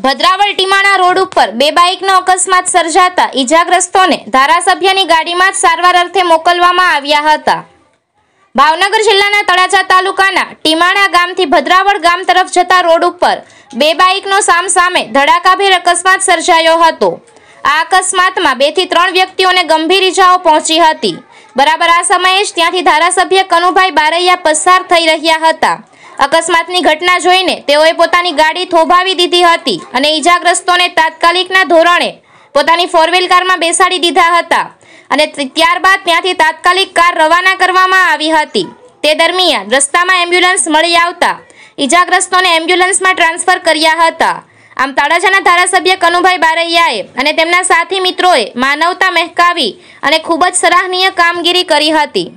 ભદ્રાવળ ટીમાણા road ઉપર બે બાઇકનો અકસ્માત સર્જાતા ઇજાગ્રસ્તોને ધારાસભ્યની ગાડીમાં જ સારવાર અર્થે મોકલવામાં આવ્યા હતા ભાવનગર જિલ્લાના તળાજા તાલુકાના ટીમાણા ગામથી ભદ્રાવળ ગામ તરફ જતા રોડ ઉપર બે બાઇકનો સામસામે ધડાકાભેર અકસ્માત સર્જાયો હતો આ અકસ્માતમાં બેથી ત્રણ વ્યક્તિઓને ગંભીર ઈજાઓ પહોંચી હતી બરાબર આ સમયે જ ત્યાંથી ધારાસભ્ય કનુભાઈ બારૈયા પસાર થઈ રહ્યા હતા અકસ્માતની ઘટના જોઈને તેઓએ પોતાની ગાડી થોભાવી દીધી હતી અને ઈજાગ્રસ્તોને તાત્કાલિકના ધોરણે પોતાની ફોરવ્હીલ કારમાં બેસાડી દીધા હતા અને ત્યારબાદ ત્યાંથી તાત્કાલિક કાર રવાના કરવામાં આવી હતી તે દરમિયાન રસ્તામાં એમ્બ્યુલન્સ મળી આવતા ઈજાગ્રસ્તોને એમ્બ્યુલન્સમાં ટ્રાન્સફર કર્યા હતા આમ તળાજાના ધારાસભ્ય કનુભાઈ બારૈયાએ અને તેમના સાથી મિત્રોએ માનવતા મહેકાવી અને ખૂબ જ સરાહનીય કામગીરી કરી હતી